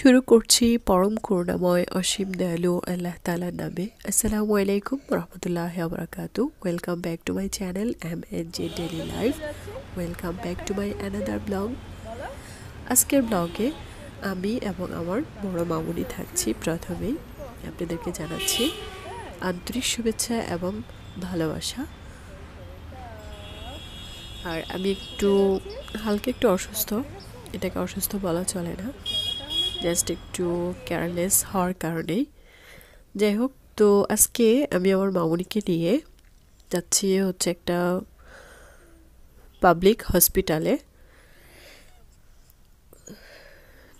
শুরু করছি পরম করুণাময় অসীম দয়ালু আল্লাহ তালার নামে আসসালামু আলাইকুম রহমতুল্লাহ আবরাকাত welcome back to my channel M N J daily life welcome back to my another vlog আজকের ব্লগে আমি এবং আমার বড় মামুনি থাকছি প্রথমেই আপনাদেরকে জানাচ্ছি আন্তরিক শুভেচ্ছা এবং ভালোবাসা আর আমি একটু হালকা একটু অসুস্থ এটাকে অসুস্থ বলা চলে না জাস্ট একটু কেয়ারলেস হওয়ার কারণেই যাই হোক তো আজকে আমি আমার মামুনিকে নিয়ে যাচ্ছি হচ্ছে একটা পাবলিক হসপিটালে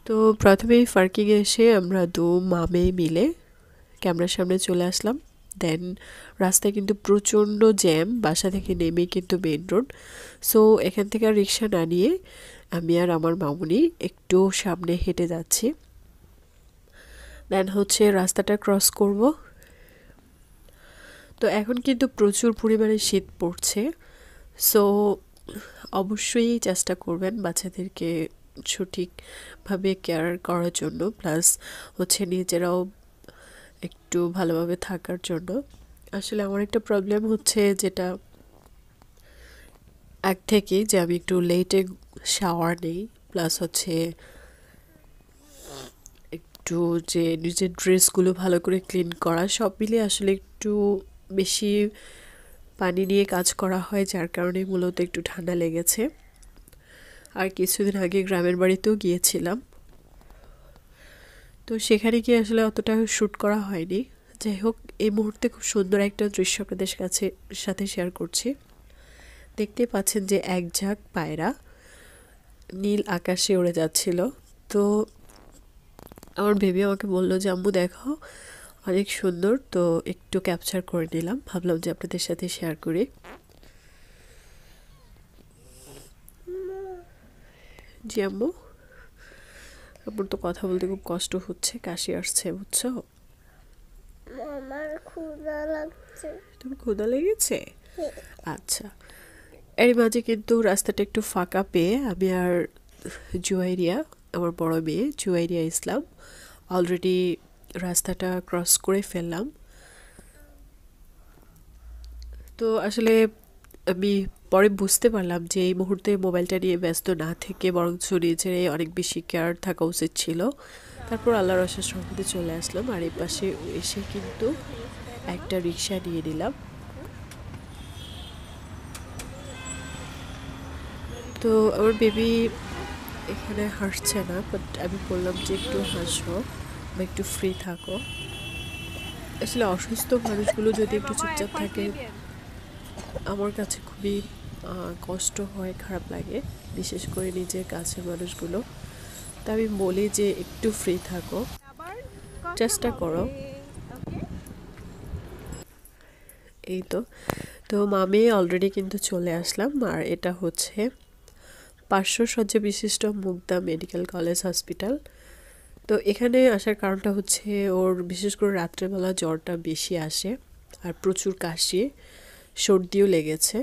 তো প্রথমেই ফার্কিংয়ে এসে আমরা দু মামে মিলে ক্যামেরার সামনে চলে আসলাম দেন রাস্তায় কিন্তু প্রচণ্ড জ্যাম বাসা থেকে নেমে কিন্তু মেন রোড সো এখান থেকে আর রিক্সা না নিয়ে আমি আর আমার মামুনি একটু সামনে হেঁটে যাচ্ছি দেন হচ্ছে রাস্তাটা ক্রস করব তো এখন কিন্তু প্রচুর পরিমাণে শীত পড়ছে সো অবশ্যই চেষ্টা করবেন বাচ্চাদেরকে সঠিকভাবে কেয়ার করার জন্য প্লাস হচ্ছে নিজেরাও একটু ভালোভাবে থাকার জন্য আসলে আমার একটা প্রবলেম হচ্ছে যেটা এক থেকে যে আমি একটু লেটে শাওয়ার নেই প্লাস হচ্ছে একটু যে নিজের ড্রেসগুলো ভালো করে ক্লিন করা সব মিলে আসলে একটু বেশি পানি নিয়ে কাজ করা হয় যার কারণে মূলত একটু ঠান্ডা লেগেছে আর কিছুদিন আগে গ্রামের বাড়িতেও গিয়েছিলাম তো সেখানে গিয়ে আসলে অতটা শ্যুট করা হয়নি যাই হোক এই মুহূর্তে খুব সুন্দর একটা দৃশ্য আপনাদের কাছে সাথে শেয়ার করছি দেখতে পাচ্ছেন যে এক ঝাঁক পায়রা নীল আকাশে উড়ে যাচ্ছিল তো আমার বেবি আমাকে বললো যে আম্মু দেখো অনেক সুন্দর তো একটু ক্যাপচার করে নিলাম ভাবলাম যে আপনাদের সাথে শেয়ার করি জি আম্মু আমার তো কথা বলতে খুব কষ্ট হচ্ছে কাশি আসছে বুঝছো আমার ক্ষুধা লাগছে তুমি ক্ষুধা লেগেছে হ্যাঁ। আচ্ছা এর মাঝে কিন্তু রাস্তাটা একটু ফাঁকা পেয়ে আমি আর জুয়াইরিয়া আমার বড় মেয়ে জুয়াইরিয়া ইসলাম অলরেডি রাস্তাটা ক্রস করে ফেললাম তো আসলে আমি পরে বুঝতে পারলাম যে এই মুহূর্তে মোবাইলটা নিয়ে ব্যস্ত না থেকে বরঞ্চ নিজের অনেক বেশি কেয়ার থাকা উচিত ছিল তারপর আল্লাহর অশেষ সঙ্গে চলে আসলাম আর এই পাশে এসে কিন্তু একটা রিক্সা নিয়ে নিলাম তো আমার বেবি এখানে হাসছে না বাট আমি বললাম যে একটু হাসো বা একটু ফ্রি থাকো আসলে অসুস্থ মানুষগুলো যদি একটু চুপচাপ থাকে আমার কাছে খুবই কষ্ট হয় খারাপ লাগে বিশেষ করে নিজের কাছের মানুষগুলো তা আমি বলি যে একটু ফ্রি থাকো চেষ্টা করো এই তো তো মামি অলরেডি কিন্তু চলে আসলাম আর এটা হচ্ছে পাঁচশো শয্যা বিশিষ্ট মুগদা মেডিকেল কলেজ হসপিটাল তো এখানে আসার কারণটা হচ্ছে ওর বিশেষ করে রাত্রেবেলা জ্বরটা বেশি আসে আর প্রচুর কাশি সর্দিও লেগেছে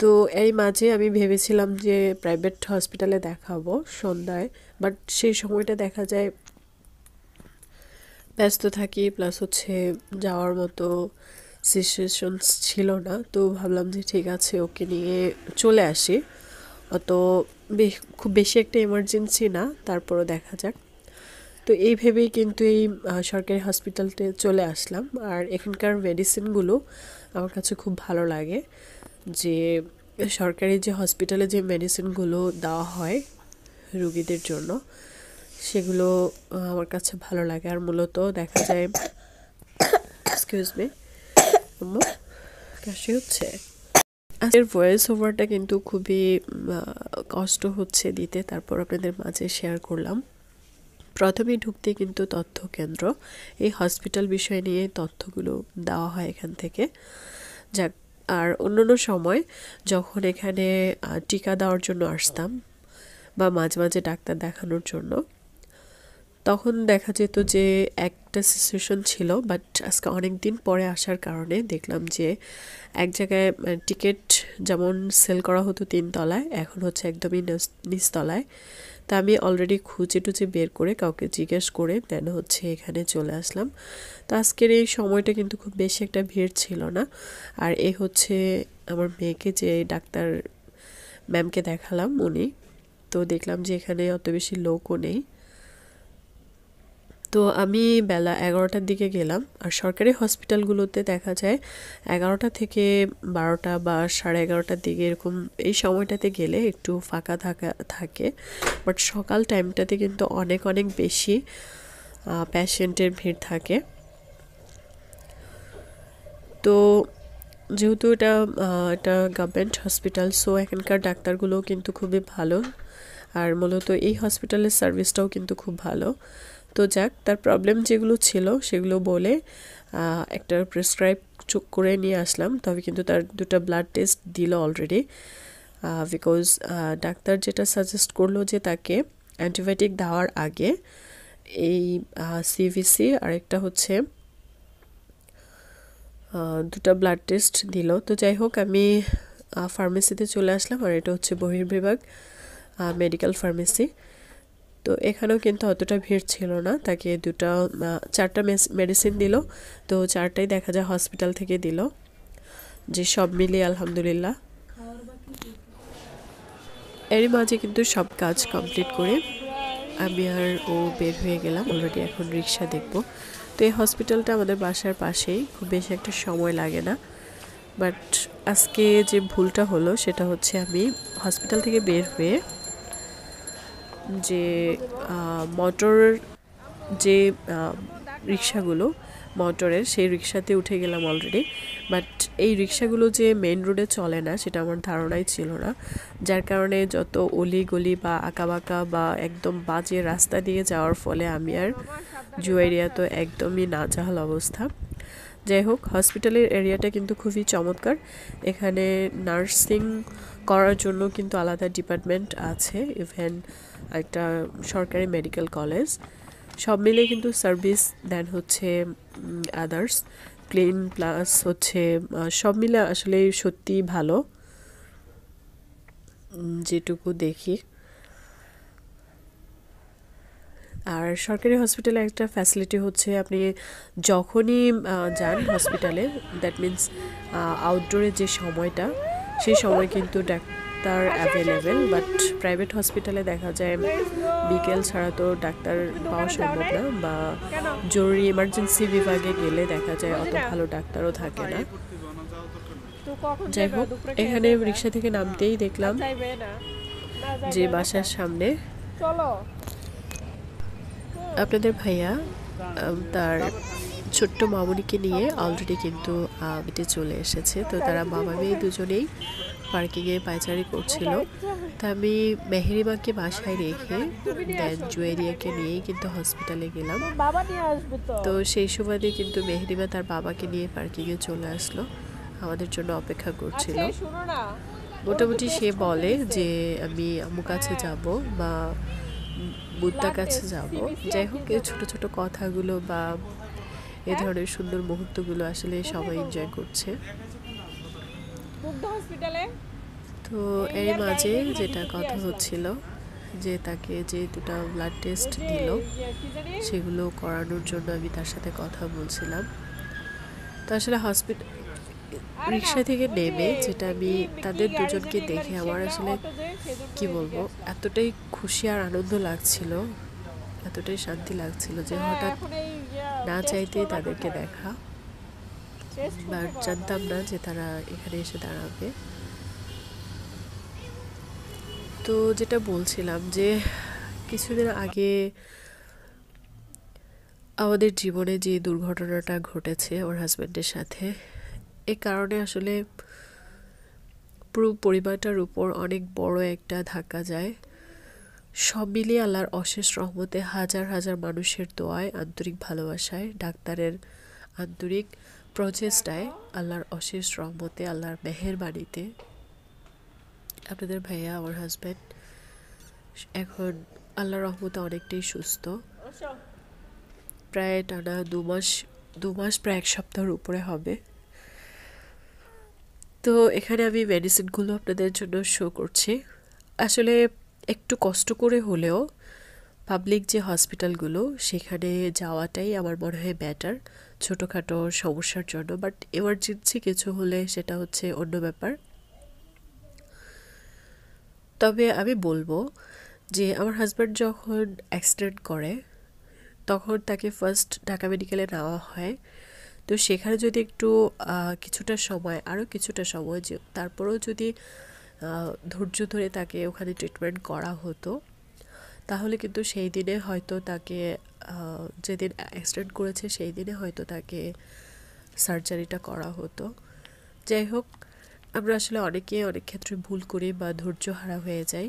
তো এই মাঝে আমি ভেবেছিলাম যে প্রাইভেট হসপিটালে দেখাবো সন্ধ্যায় বাট সেই সময়টা দেখা যায় ব্যস্ত থাকি প্লাস হচ্ছে যাওয়ার মতো সিচুয়েশনস ছিল না তো ভাবলাম যে ঠিক আছে ওকে নিয়ে চলে আসি অত খুব বেশি একটা এমার্জেন্সি না তারপরও দেখা যাক তো এই ভেবেই কিন্তু এই সরকারি হসপিটালতে চলে আসলাম আর এখানকার মেডিসিনগুলো আমার কাছে খুব ভালো লাগে যে সরকারি যে হসপিটালে যে মেডিসিনগুলো দেওয়া হয় রুগীদের জন্য সেগুলো আমার কাছে ভালো লাগে আর মূলত দেখা যায় এক্সকিউজ মি কাশি হচ্ছে এর ভয়েস ওভারটা কিন্তু খুবই কষ্ট হচ্ছে দিতে তারপর আপনাদের মাঝে শেয়ার করলাম প্রথমে ঢুকতে কিন্তু তথ্য কেন্দ্র এই হসপিটাল বিষয় নিয়ে তথ্যগুলো দেওয়া হয় এখান থেকে যাক আর অন্যান্য সময় যখন এখানে টিকা দেওয়ার জন্য আসতাম বা মাঝে মাঝে ডাক্তার দেখানোর জন্য তখন দেখা যেত যে একটা সিচুয়েশন ছিল বাট আজকে অনেক দিন পরে আসার কারণে দেখলাম যে এক জায়গায় টিকিট যেমন সেল করা হতো তলায় এখন হচ্ছে একদমই নিচতলায় তা আমি অলরেডি খুঁজে টুচে বের করে কাউকে জিজ্ঞেস করে দেন হচ্ছে এখানে চলে আসলাম তো আজকের এই সময়টা কিন্তু খুব বেশি একটা ভিড় ছিল না আর এ হচ্ছে আমার মেয়েকে যে ডাক্তার ম্যামকে দেখালাম উনি তো দেখলাম যে এখানে অত বেশি লোকও নেই তো আমি বেলা এগারোটার দিকে গেলাম আর সরকারি হসপিটালগুলোতে দেখা যায় এগারোটা থেকে বারোটা বা সাড়ে এগারোটার দিকে এরকম এই সময়টাতে গেলে একটু ফাঁকা থাকা থাকে বাট সকাল টাইমটাতে কিন্তু অনেক অনেক বেশি প্যাশেন্টের ভিড় থাকে তো যেহেতু এটা এটা গভর্নমেন্ট হসপিটাল সো এখানকার ডাক্তারগুলোও কিন্তু খুবই ভালো আর মূলত এই হসপিটালের সার্ভিসটাও কিন্তু খুব ভালো তো যাক তার প্রবলেম যেগুলো ছিল সেগুলো বলে একটা প্রেসক্রাইব চোখ করে নিয়ে আসলাম তবে কিন্তু তার দুটো ব্লাড টেস্ট দিল অলরেডি বিকজ ডাক্তার যেটা সাজেস্ট করলো যে তাকে অ্যান্টিবায়োটিক দেওয়ার আগে এই সিভিসি আরেকটা হচ্ছে দুটো ব্লাড টেস্ট দিল তো যাই হোক আমি ফার্মেসিতে চলে আসলাম আর এটা হচ্ছে বহির্বিভাগ মেডিকেল ফার্মেসি তো এখানেও কিন্তু অতটা ভিড় ছিল না তাকে দুটা চারটা মেডিসিন দিল তো চারটাই দেখা যায় হসপিটাল থেকে দিল যে সব মিলিয়ে আলহামদুলিল্লাহ এর মাঝে কিন্তু সব কাজ কমপ্লিট করে আমি আর ও বের হয়ে গেলাম অলরেডি এখন রিক্সা দেখব তো এই হসপিটালটা আমাদের বাসার পাশেই খুব বেশি একটা সময় লাগে না বাট আজকে যে ভুলটা হলো সেটা হচ্ছে আমি হসপিটাল থেকে বের হয়ে যে মোটর যে রিক্সাগুলো মোটরের সেই রিক্সাতে উঠে গেলাম অলরেডি বাট এই রিক্সাগুলো যে মেন রোডে চলে না সেটা আমার ধারণাই ছিল না যার কারণে যত অলি গলি বা আঁকাবাঁকা বা একদম বাজে রাস্তা দিয়ে যাওয়ার ফলে আমি আর জুয়েরিয়া তো একদমই না জাহাল অবস্থা যাই হোক হসপিটালের এরিয়াটা কিন্তু খুবই চমৎকার এখানে নার্সিং করার জন্য কিন্তু আলাদা ডিপার্টমেন্ট আছে ইভেন একটা সরকারি মেডিকেল কলেজ সব মিলে কিন্তু সার্ভিস দেন হচ্ছে আদার্স ক্লিন প্লাস হচ্ছে সব মিলে আসলে সত্যি ভালো যেটুকু দেখি আর সরকারি হসপিটালে একটা ফ্যাসিলিটি হচ্ছে আপনি যখনই যান হসপিটালে দ্যাট মিন্স আউটডোরে যে সময়টা সেই সময় কিন্তু ডাক্তার অ্যাভেলেবেল বাট প্রাইভেট হসপিটালে দেখা যায় বিকেল ছাড়া তো ডাক্তার পাওয়া সম্ভব না বা জরুরি ইমার্জেন্সি বিভাগে গেলে দেখা যায় অত ভালো ডাক্তারও থাকে না যাই হোক এখানে রিক্সা থেকে নামতেই দেখলাম যে বাসার সামনে আপনাদের ভাইয়া তার ছোট্ট মামনিকে নিয়ে অলরেডি কিন্তু মিটে চলে এসেছে তো তারা মামা মেয়ে দুজনেই পার্কিংয়ে পায়চারি করছিল তা আমি মেহেরিমাকে বাসায় রেখে দেন জুয়েরিয়াকে নিয়েই কিন্তু হসপিটালে গেলাম তো সেই সময় কিন্তু মেহেরিমা তার বাবাকে নিয়ে পার্কিংয়ে চলে আসলো আমাদের জন্য অপেক্ষা করছিল আচ্ছা, মোটামুটি সে বলে যে আমি আমার কাছে যাব বা বুদ্ধার কাছে যাব যাই হোক এই ছোটো ছোটো কথাগুলো বা এ ধরনের সুন্দর মুহূর্তগুলো আসলে সবাই এনজয় করছে তো এর মাঝে যেটা কথা হচ্ছিল যে তাকে যে দুটা ব্লাড টেস্ট দিল সেগুলো করানোর জন্য আমি তার সাথে কথা বলছিলাম তো আসলে হসপিটাল রিক্সা থেকে নেমে যেটা আমি তাদের দুজনকে দেখে মানে আমার আসলে কি বলবো এতটাই খুশি আর আনন্দ লাগছিল এতটাই শান্তি লাগছিল যে হ্যাঁ, হঠাৎ না চাইতেই তাদেরকে দেখা বাট জানতাম না যে তারা এখানে এসে দাঁড়াবে তো যেটা বলছিলাম যে কিছুদিন আগে আমাদের জীবনে যে দুর্ঘটনাটা ঘটেছে ওর হাজব্যান্ডের সাথে এ কারণে আসলে পুরো পরিবারটার উপর অনেক বড় একটা ধাক্কা যায় সব মিলিয়ে আল্লাহর অশেষ রহমতে হাজার হাজার মানুষের দোয়ায় আন্তরিক ভালোবাসায় ডাক্তারের আন্তরিক প্রচেষ্টায় আল্লাহর অশেষ রহমতে আল্লাহর বাড়িতে আপনাদের ভাইয়া আমার হাজব্যান্ড এখন আল্লাহর রহমতে অনেকটাই সুস্থ প্রায় টানা দু মাস দু মাস প্রায় এক সপ্তাহের উপরে হবে তো এখানে আমি মেডিসিনগুলো আপনাদের জন্য শো করছি আসলে একটু কষ্ট করে হলেও পাবলিক যে হসপিটালগুলো সেখানে যাওয়াটাই আমার মনে হয় ব্যাটার ছোটোখাটো সমস্যার জন্য বাট এমার্জেন্সি কিছু হলে সেটা হচ্ছে অন্য ব্যাপার তবে আমি বলবো যে আমার হাজব্যান্ড যখন অ্যাক্সিডেন্ট করে তখন তাকে ফার্স্ট ঢাকা মেডিকেলে নেওয়া হয় তো সেখানে যদি একটু কিছুটা সময় আরও কিছুটা সময় যে তারপরেও যদি ধৈর্য ধরে তাকে ওখানে ট্রিটমেন্ট করা হতো তাহলে কিন্তু সেই দিনে হয়তো তাকে যেদিন অ্যাক্সিডেন্ট করেছে সেই দিনে হয়তো তাকে সার্জারিটা করা হতো যাই হোক আমরা আসলে অনেকে অনেক ক্ষেত্রে ভুল করি বা ধৈর্য হারা হয়ে যাই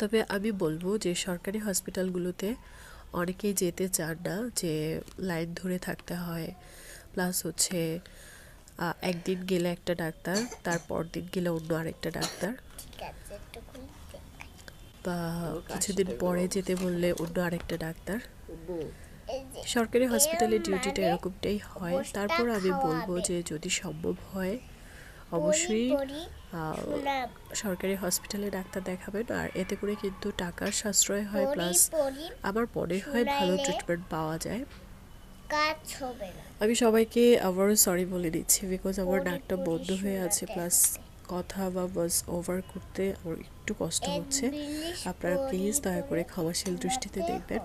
তবে আমি বলবো যে সরকারি হসপিটালগুলোতে অনেকেই যেতে চান না যে লাইন ধরে থাকতে হয় প্লাস হচ্ছে একদিন গেলে একটা ডাক্তার তারপর দিন গেলে অন্য আরেকটা ডাক্তার বা কিছুদিন পরে যেতে বললে অন্য আরেকটা ডাক্তার সরকারি হসপিটালে মানে ডিউটিটা এরকমটাই হয় তারপর আমি বলবো যে যদি সম্ভব হয় অবশ্যই সরকারি হসপিটালে ডাক্তার দেখাবেন আর এতে করে কিন্তু টাকার সাশ্রয় হয় প্লাস আমার পরে হয় ভালো ট্রিটমেন্ট পাওয়া যায় কাজ হবে না আমি সবাইকে আবারও সরি বলে দিচ্ছি বিকজ আমার ডাকটা বন্ধ হয়ে আছে প্লাস কথা বা বাস ওভার করতে আমার একটু কষ্ট হচ্ছে আপনারা প্লিজ দয়া করে ক্ষমাশীল দৃষ্টিতে দেখবেন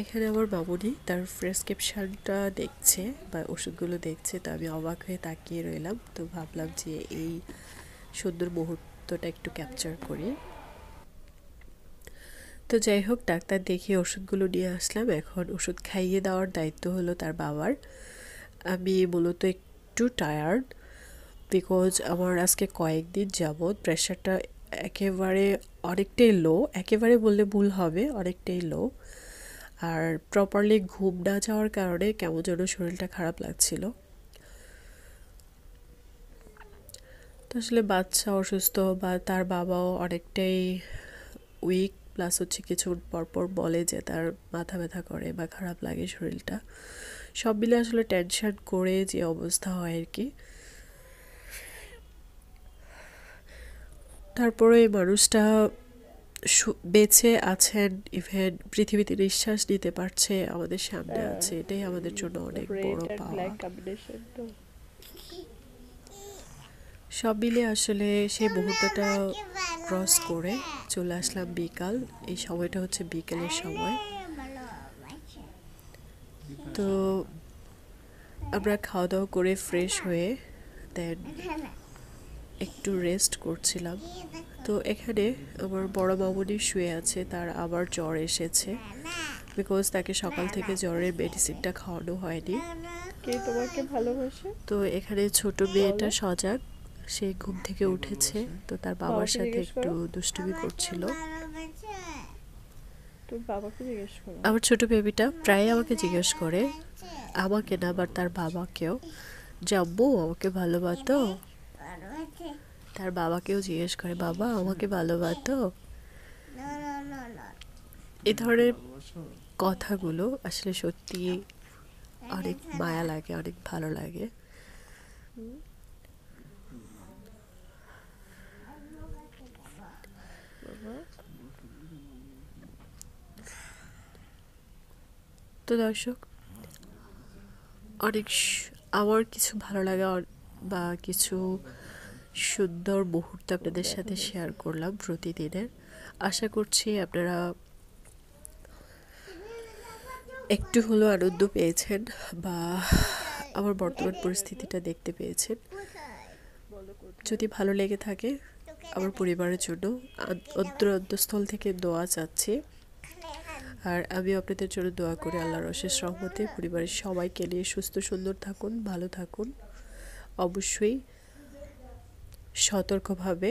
এখানে আমার মামুনি তার প্রেসক্রিপশানটা দেখছে বা ওষুধগুলো দেখছে তো আমি অবাক হয়ে তাকিয়ে রইলাম তো ভাবলাম যে এই সুন্দর মুহূর্তটা একটু ক্যাপচার করি তো যাই হোক ডাক্তার দেখিয়ে ওষুধগুলো নিয়ে আসলাম এখন ওষুধ খাইয়ে দেওয়ার দায়িত্ব হলো তার বাবার আমি মূলত একটু টায়ার্ড বিকজ আমার আজকে কয়েকদিন যাবৎ প্রেশারটা একেবারে অনেকটাই লো একেবারে বললে ভুল হবে অনেকটাই লো আর প্রপারলি ঘুম না যাওয়ার কারণে কেমন যেন শরীরটা খারাপ লাগছিল তো আসলে বাচ্চা অসুস্থ বা তার বাবাও অনেকটাই উইক প্লাস হচ্ছে কিছু পরপর বলে যে তার মাথা ব্যথা করে বা খারাপ লাগে শরীরটা সব মিলে আসলে টেনশন করে যে অবস্থা হয় আর কি তারপরে মানুষটা বেঁচে আছেন ইভেন পৃথিবীতে নিঃশ্বাস নিতে পারছে আমাদের সামনে হ্যাঁ। আছে এটাই আমাদের জন্য অনেক বড় পাওয়া সব মিলে আসলে সেই মুহূর্তটা ক্রস করে চলে আসলাম বিকাল এই সময়টা হচ্ছে বিকেলের সময় তো আমরা খাওয়া দাওয়া করে ফ্রেশ হয়ে দেন একটু রেস্ট করছিলাম তো এখানে আমার বড় মামনি শুয়ে আছে তার আবার জ্বর এসেছে বিকজ তাকে সকাল থেকে জ্বরের মেডিসিনটা খাওয়ানো হয়নি তোমাকে ভালোবাসে তো এখানে ছোট মেয়েটা সজাগ সে ঘুম থেকে উঠেছে তো তার বাবার সাথে একটু দুষ্টুমি করছিল আমার ছোট বেবিটা প্রায় আমাকে জিজ্ঞেস করে আমাকে না আবার তার বাবাকেও যে আব্বু আমাকে ভালোবাতো তার বাবাকেও জিজ্ঞেস করে বাবা আমাকে ভালোবাতো এ ধরনের কথাগুলো আসলে সত্যি অনেক মায়া লাগে অনেক ভালো লাগে তো দর্শক অনেক আমার কিছু ভালো লাগা বা কিছু সুন্দর মুহূর্ত আপনাদের সাথে শেয়ার করলাম প্রতিদিনের আশা করছি আপনারা একটু হলো আনন্দ পেয়েছেন বা আমার বর্তমান পরিস্থিতিটা দেখতে পেয়েছেন যদি ভালো লেগে থাকে আমার পরিবারের জন্য অন্তর অন্তঃস্থল থেকে দোয়া চাচ্ছি আর আমি আপনাদের জন্য দোয়া করি আল্লাহর অশেষ সহমতে পরিবারের সবাইকে নিয়ে সুস্থ সুন্দর থাকুন ভালো থাকুন অবশ্যই সতর্কভাবে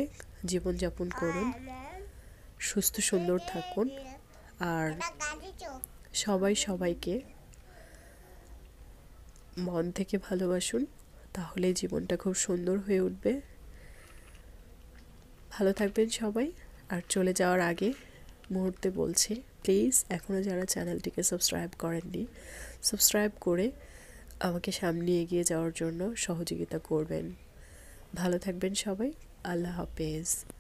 জীবনযাপন করুন সুস্থ সুন্দর থাকুন আর সবাই সবাইকে মন থেকে ভালোবাসুন তাহলে জীবনটা খুব সুন্দর হয়ে উঠবে ভালো থাকবেন সবাই আর চলে যাওয়ার আগে মুহূর্তে বলছি প্লিজ এখনও যারা চ্যানেলটিকে সাবস্ক্রাইব করেননি সাবস্ক্রাইব করে আমাকে সামনে এগিয়ে যাওয়ার জন্য সহযোগিতা করবেন ভালো থাকবেন সবাই আল্লাহ হাফেজ